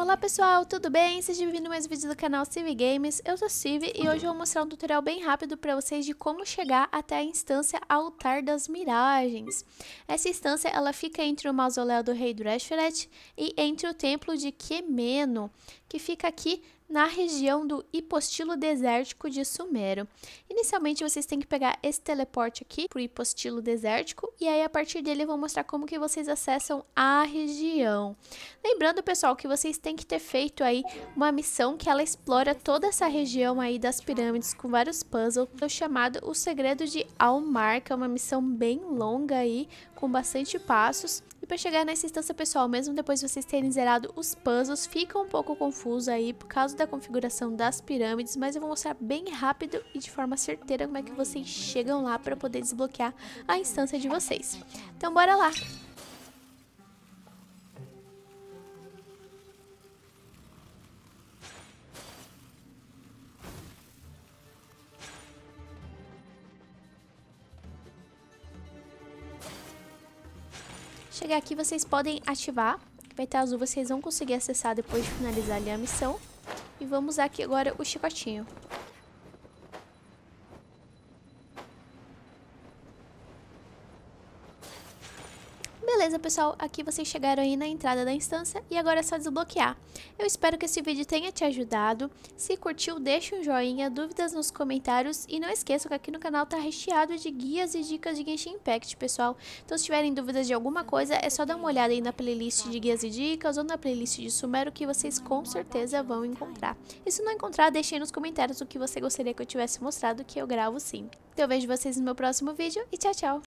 Olá pessoal, tudo bem? Sejam bem vindos a mais um vídeo do canal Civi Games, eu sou Civi e hoje eu vou mostrar um tutorial bem rápido para vocês de como chegar até a instância Altar das Miragens. Essa instância ela fica entre o mausoléu do rei Dreshfret e entre o templo de Quemeno, que fica aqui na região do hipostilo desértico de Sumero. Inicialmente vocês têm que pegar esse teleporte aqui para o hipostilo desértico e aí a partir dele eu vou mostrar como que vocês acessam a região. Lembrando pessoal que vocês têm que ter feito aí uma missão que ela explora toda essa região aí das pirâmides com vários puzzles, chamado O Segredo de Almar, que é uma missão bem longa aí, com bastante passos. E para chegar nessa instância pessoal, mesmo depois de vocês terem zerado os puzzles, fica um pouco confuso confuso aí por causa da configuração das pirâmides, mas eu vou mostrar bem rápido e de forma certeira como é que vocês chegam lá para poder desbloquear a instância de vocês. Então bora lá! Chegar aqui vocês podem ativar peta azul vocês vão conseguir acessar depois de finalizar ali a missão. E vamos aqui agora o chicotinho. Beleza, pessoal, aqui vocês chegaram aí na entrada da instância e agora é só desbloquear. Eu espero que esse vídeo tenha te ajudado. Se curtiu, deixa um joinha, dúvidas nos comentários e não esqueça que aqui no canal tá recheado de guias e dicas de Genshin Impact, pessoal. Então se tiverem dúvidas de alguma coisa, é só dar uma olhada aí na playlist de guias e dicas ou na playlist de Sumero que vocês com certeza vão encontrar. E se não encontrar, deixe aí nos comentários o que você gostaria que eu tivesse mostrado que eu gravo sim. Então eu vejo vocês no meu próximo vídeo e tchau, tchau!